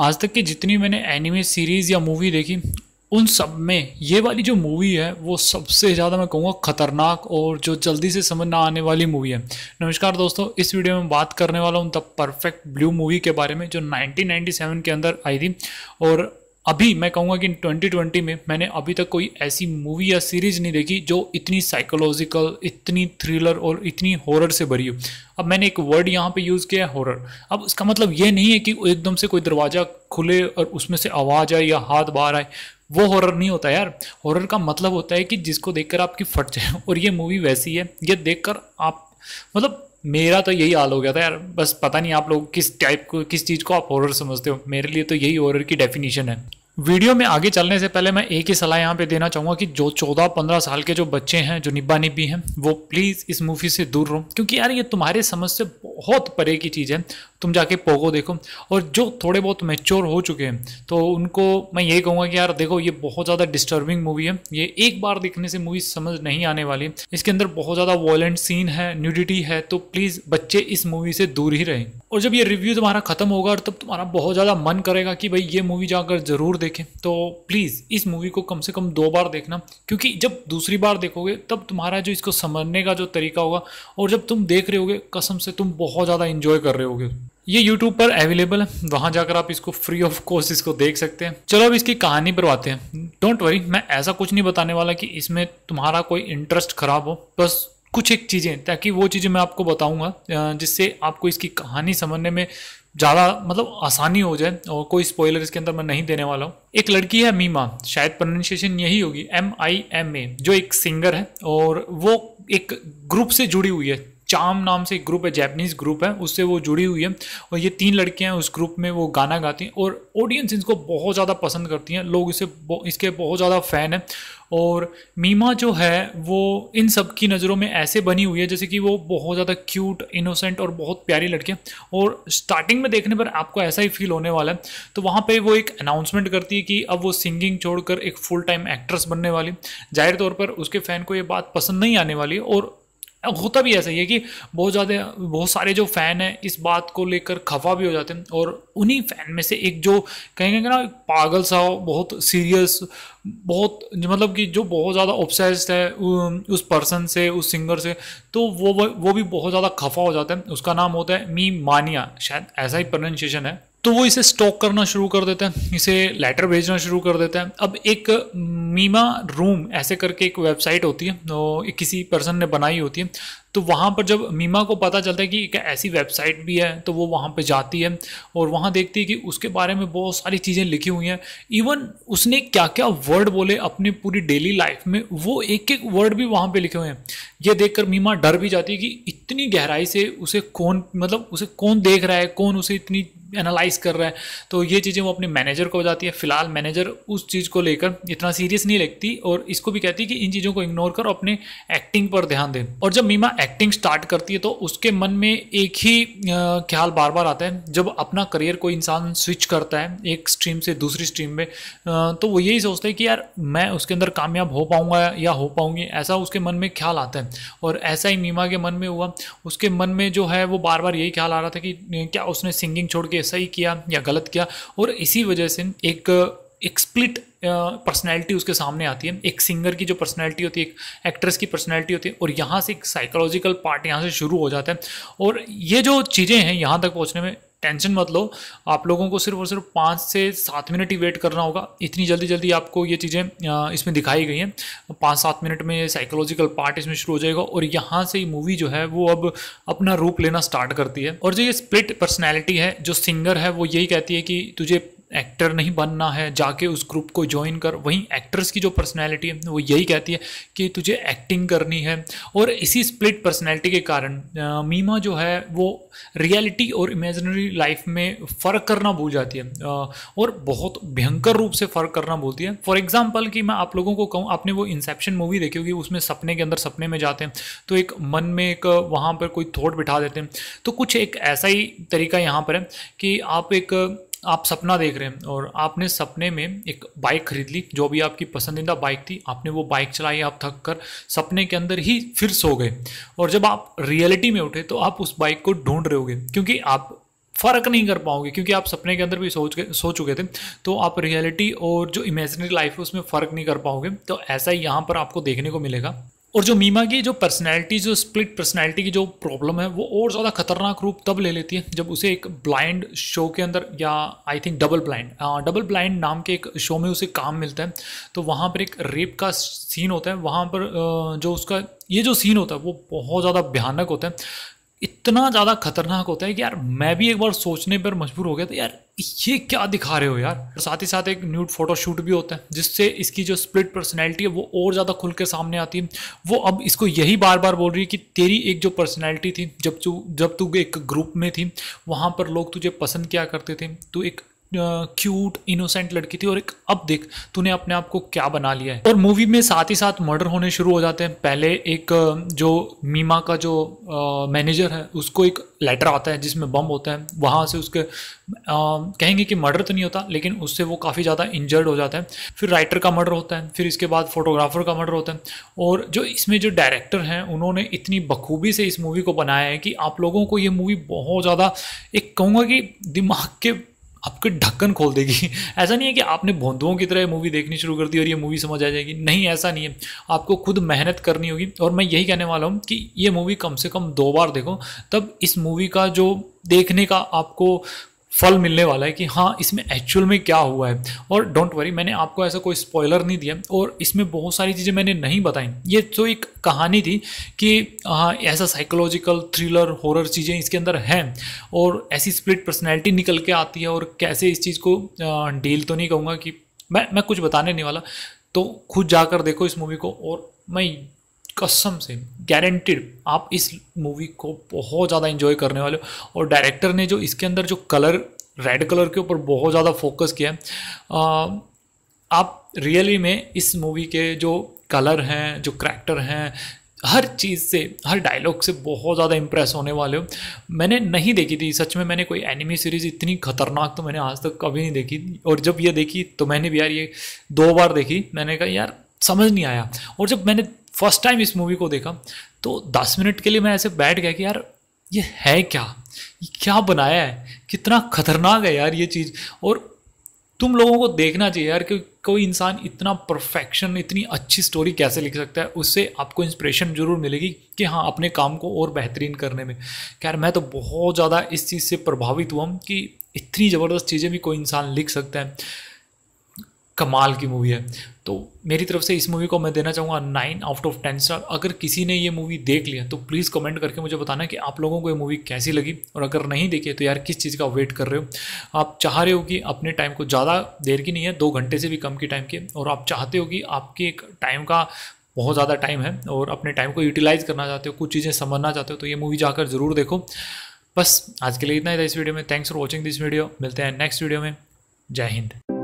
आज तक की जितनी मैंने एनिमे सीरीज़ या मूवी देखी उन सब में ये वाली जो मूवी है वो सबसे ज़्यादा मैं कहूँगा ख़तरनाक और जो जल्दी से समझ ना आने वाली मूवी है नमस्कार दोस्तों इस वीडियो में बात करने वाला हूँ द परफेक्ट ब्लू मूवी के बारे में जो 1997 के अंदर आई थी और अभी मैं कहूँगा कि ट्वेंटी ट्वेंटी में मैंने अभी तक कोई ऐसी मूवी या सीरीज नहीं देखी जो इतनी साइकोलॉजिकल इतनी थ्रिलर और इतनी हॉरर से भरी हो अब मैंने एक वर्ड यहाँ पे यूज़ किया है हॉरर अब इसका मतलब ये नहीं है कि एकदम से कोई दरवाज़ा खुले और उसमें से आवाज़ आए या हाथ बाहर आए वो हॉरर नहीं होता यार हॉरर का मतलब होता है कि जिसको देखकर आपकी फट जाए और ये मूवी वैसी है ये देखकर आप मतलब मेरा तो यही हाल हो गया था यार बस पता नहीं आप लोग किस टाइप को किस चीज़ को आप हॉरर समझते हो मेरे लिए तो यही हॉरर की डेफिनेशन है वीडियो में आगे चलने से पहले मैं एक ही सलाह यहाँ पे देना चाहूँगा कि जो चौदह पंद्रह साल के जो बच्चे हैं जो निब्बा निब्बी हैं वो प्लीज़ इस मूवी से दूर रहो क्योंकि यार ये तुम्हारे समझ से बहुत परे की चीज़ है तुम जाके पोगो देखो और जो थोड़े बहुत मेच्योर हो चुके हैं तो उनको मैं यही कहूँगा कि यार देखो ये बहुत ज़्यादा डिस्टर्बिंग मूवी है ये एक बार देखने से मूवी समझ नहीं आने वाली इसके अंदर बहुत ज़्यादा वॉयलेंट सीन है न्यूडिटी है तो प्लीज़ बच्चे इस मूवी से दूर ही रहें और जब ये रिव्यू तुम्हारा ख़त्म होगा और तब तुम्हारा बहुत ज़्यादा मन करेगा कि भाई ये मूवी जाकर ज़रूर देखें तो प्लीज़ इस मूवी को कम से कम दो बार देखना क्योंकि जब दूसरी बार देखोगे तब तुम्हारा जो इसको समझने का जो तरीका होगा और जब तुम देख रहे होगे कसम से तुम बहुत ज़्यादा इंजॉय कर रहे होगे ये यूट्यूब पर अवेलेबल है वहां जाकर आप इसको फ्री ऑफ कॉस्ट इसको देख सकते हैं चलो अब इसकी कहानी पर आते हैं डोंट वरी मैं ऐसा कुछ नहीं बताने वाला कि इसमें तुम्हारा कोई इंटरेस्ट खराब हो बस कुछ एक चीज़ें ताकि वो चीज़ें मैं आपको बताऊंगा जिससे आपको इसकी कहानी समझने में ज़्यादा मतलब आसानी हो जाए और कोई स्पॉइलर इसके अंदर मैं नहीं देने वाला हूँ एक लड़की है मीमा शायद प्रोनाउंसिएशन यही होगी एम आई एम ए जो एक सिंगर है और वो एक ग्रुप से जुड़ी हुई है चाम नाम से एक ग्रुप है जैपनीज़ ग्रुप है उससे वो जुड़ी हुई है और ये तीन लड़कियाँ हैं उस ग्रुप में वो गाना गाती हैं और ऑडियंस इसको बहुत ज़्यादा पसंद करती हैं लोग इसे इसके बहुत ज़्यादा फ़ैन हैं और मीमा जो है वो इन सब की नज़रों में ऐसे बनी हुई है जैसे कि वो बहुत ज़्यादा क्यूट इनोसेंट और बहुत प्यारी लड़की है और स्टार्टिंग में देखने पर आपको ऐसा ही फील होने वाला है तो वहाँ पे वो एक अनाउंसमेंट करती है कि अब वो सिंगिंग छोड़कर एक फुल टाइम एक्ट्रेस बनने वाली जाहिर तौर पर उसके फ़ैन को ये बात पसंद नहीं आने वाली और होता भी ऐसा ही है कि बहुत ज़्यादा बहुत सारे जो फ़ैन हैं इस बात को लेकर खफा भी हो जाते हैं और उन्हीं फ़ैन में से एक जो कहेंगे ना पागल सा हो बहुत सीरियस बहुत मतलब कि जो बहुत ज़्यादा ऑब्सेस्ड है उस पर्सन से उस सिंगर से तो वो वो भी बहुत ज़्यादा खफा हो जाता है उसका नाम होता है मी मानिया शायद ऐसा ही प्रोनाउंसिएशन है तो वो इसे स्टॉक करना शुरू कर देते हैं इसे लेटर भेजना शुरू कर देते हैं अब एक मीमा रूम ऐसे करके एक वेबसाइट होती है तो किसी पर्सन ने बनाई होती है तो वहाँ पर जब मीमा को पता चलता है कि एक ऐसी वेबसाइट भी है तो वो वहाँ पर जाती है और वहाँ देखती है कि उसके बारे में बहुत सारी चीज़ें लिखी हुई हैं इवन उसने क्या क्या वर्ड बोले अपनी पूरी डेली लाइफ में वो एक एक वर्ड भी वहाँ पर लिखे हुए हैं ये देख मीमा डर भी जाती है कि इतनी गहराई से उसे कौन मतलब उसे कौन देख रहा है कौन उसे इतनी एनालाइज कर रहा है तो ये चीज़ें वो अपने मैनेजर को बताती है फिलहाल मैनेजर उस चीज़ को लेकर इतना सीरियस नहीं लगती और इसको भी कहती है कि इन चीज़ों को इग्नोर कर अपने एक्टिंग पर ध्यान दें और जब मीमा एक्टिंग स्टार्ट करती है तो उसके मन में एक ही ख्याल बार बार आता है जब अपना करियर कोई इंसान स्विच करता है एक स्ट्रीम से दूसरी स्ट्रीम में तो वो यही सोचता है कि यार मैं उसके अंदर कामयाब हो पाऊँगा या हो पाऊँगी ऐसा उसके मन में ख्याल आता है और ऐसा ही मीमा के मन में हुआ उसके मन में जो है वो बार बार यही ख्याल आ रहा था कि क्या उसने सिंगिंग छोड़ के सही किया या गलत किया और इसी वजह से एक एक स्प्लिट पर्सनैलिटी उसके सामने आती है एक सिंगर की जो पर्सनैलिटी होती है एक एक्ट्रेस की पर्सनैलिटी होती है और यहाँ से एक साइकोलॉजिकल पार्ट यहाँ से शुरू हो जाता है और ये जो चीज़ें हैं यहाँ तक पहुँचने में टेंशन मत लो आप लोगों को सिर्फ और सिर्फ पाँच से सात मिनट ही वेट करना होगा इतनी जल्दी जल्दी आपको ये चीज़ें इसमें दिखाई गई हैं पाँच सात मिनट में साइकोलॉजिकल पार्ट इसमें शुरू हो जाएगा और यहाँ से ही मूवी जो है वो अब अपना रूप लेना स्टार्ट करती है और जो ये स्प्लिट पर्सनैलिटी है जो सिंगर है वो यही कहती है कि तुझे एक्टर नहीं बनना है जाके उस ग्रुप को ज्वाइन कर वहीं एक्टर्स की जो पर्सनैलिटी है वो यही कहती है कि तुझे एक्टिंग करनी है और इसी स्प्लिट पर्सनैलिटी के कारण मीमा जो है वो रियलिटी और इमेजनरी लाइफ में फ़र्क करना भूल जाती है और बहुत भयंकर रूप से फ़र्क करना भूलती है फॉर एग्जाम्पल कि मैं आप लोगों को कहूँ आपने वो इंसेप्शन मूवी देखी होगी उसमें सपने के अंदर सपने में जाते हैं तो एक मन में एक वहाँ पर कोई थॉट बिठा देते हैं तो कुछ एक ऐसा ही तरीका यहाँ पर है कि आप एक आप सपना देख रहे हैं और आपने सपने में एक बाइक खरीद ली जो भी आपकी पसंदीदा बाइक थी आपने वो बाइक चलाई आप थक कर सपने के अंदर ही फिर सो गए और जब आप रियलिटी में उठे तो आप उस बाइक को ढूंढ रहे होगे क्योंकि आप फ़र्क नहीं कर पाओगे क्योंकि आप सपने के अंदर भी सोच के सो चुके थे तो आप रियलिटी और जो इमेजनरी लाइफ है उसमें फ़र्क नहीं कर पाओगे तो ऐसा ही यहाँ पर आपको देखने को मिलेगा और जो मीमा की जो पर्सनैलिटी जो स्प्लिट पर्सनैलिटी की जो प्रॉब्लम है वो और ज़्यादा खतरनाक रूप तब ले लेती है जब उसे एक ब्लाइंड शो के अंदर या I think double blind double blind नाम के एक शो में उसे काम मिलता है तो वहाँ पर एक रेप का सीन होता है वहाँ पर जो उसका ये जो सीन होता है वो बहुत ज़्यादा भयानक होता है इतना ज़्यादा खतरनाक होता है कि यार मैं भी एक बार सोचने पर मजबूर हो गया था यार ये क्या दिखा रहे हो यार साथ ही साथ एक न्यूड फोटोशूट भी होता है जिससे इसकी जो स्प्लिट पर्सनैलिटी है वो और ज़्यादा खुल के सामने आती है वो अब इसको यही बार बार बोल रही है कि तेरी एक जो पर्सनैलिटी थी जब तू जब तू एक ग्रुप में थी वहाँ पर लोग तुझे पसंद क्या करते थे तू एक क्यूट इनोसेंट लड़की थी और एक अब देख तूने अपने आप को क्या बना लिया है और मूवी में साथ ही साथ मर्डर होने शुरू हो जाते हैं पहले एक जो मीमा का जो मैनेजर है उसको एक लेटर आता है जिसमें बम होता है वहाँ से उसके आ, कहेंगे कि मर्डर तो नहीं होता लेकिन उससे वो काफ़ी ज़्यादा इंजर्ड हो जाता है फिर राइटर का मर्डर होता है फिर इसके बाद फोटोग्राफर का मर्डर होता है और जो इसमें जो डायरेक्टर हैं उन्होंने इतनी बखूबी से इस मूवी को बनाया है कि आप लोगों को ये मूवी बहुत ज़्यादा एक कहूँगा कि दिमाग के आपके ढक्कन खोल देगी ऐसा नहीं है कि आपने भोंदुओं की तरह मूवी देखनी शुरू कर दी और ये मूवी समझ आ जाएगी नहीं ऐसा नहीं है आपको खुद मेहनत करनी होगी और मैं यही कहने वाला हूँ कि ये मूवी कम से कम दो बार देखो तब इस मूवी का जो देखने का आपको फल मिलने वाला है कि हाँ इसमें एक्चुअल में क्या हुआ है और डोंट वरी मैंने आपको ऐसा कोई स्पॉयलर नहीं दिया और इसमें बहुत सारी चीज़ें मैंने नहीं बताई ये तो एक कहानी थी कि हाँ ऐसा साइकोलॉजिकल थ्रिलर हॉरर चीज़ें इसके अंदर हैं और ऐसी स्प्लिट पर्सनैलिटी निकल के आती है और कैसे इस चीज़ को डील तो नहीं कहूँगा कि मैं मैं कुछ बताने नहीं वाला तो खुद जाकर देखो इस मूवी को और मैं कसम से गारंटेड आप इस मूवी को बहुत ज़्यादा इन्जॉय करने वाले हो और डायरेक्टर ने जो इसके अंदर जो कलर रेड कलर के ऊपर बहुत ज़्यादा फोकस किया है आप रियली में इस मूवी के जो कलर हैं जो करैक्टर हैं हर चीज़ से हर डायलॉग से बहुत ज़्यादा इम्प्रेस होने वाले हो मैंने नहीं देखी थी सच में मैंने कोई एनिमी सीरीज़ इतनी खतरनाक तो मैंने आज तक कभी नहीं देखी और जब ये देखी तो मैंने भी यार ये दो बार देखी मैंने कहा यार समझ नहीं आया और जब मैंने फर्स्ट टाइम इस मूवी को देखा तो दस मिनट के लिए मैं ऐसे बैठ गया कि यार ये है क्या ये क्या बनाया है कितना खतरनाक है यार ये चीज़ और तुम लोगों को देखना चाहिए यार कि कोई इंसान इतना परफेक्शन इतनी अच्छी स्टोरी कैसे लिख सकता है उससे आपको इंस्पिरेशन जरूर मिलेगी कि हाँ अपने काम को और बेहतरीन करने में खैर मैं तो बहुत ज़्यादा इस चीज़ से प्रभावित हुआ हूँ कि इतनी ज़बरदस्त चीज़ें भी कोई इंसान लिख सकता है कमाल की मूवी है तो मेरी तरफ से इस मूवी को मैं देना चाहूँगा nine out of ten star अगर किसी ने ये मूवी देख लिया तो प्लीज़ कमेंट करके मुझे बताना कि आप लोगों को ये मूवी कैसी लगी और अगर नहीं देखी तो यार किस चीज़ का वेट कर रहे हो आप चाह रहे हो कि अपने टाइम को ज़्यादा देर की नहीं है दो घंटे से भी कम की टाइम के और आप चाहते हो कि आपके एक टाइम का बहुत ज़्यादा टाइम है और अपने टाइम को यूटिलाइज़ करना चाहते हो कुछ चीज़ें समझना चाहते हो तो ये मूवी जाकर ज़रूर देखो बस आज के लिए इतना ही था इस वीडियो में thanks for watching this video मिलते हैं नेक्स्ट वीडियो में जय हिंद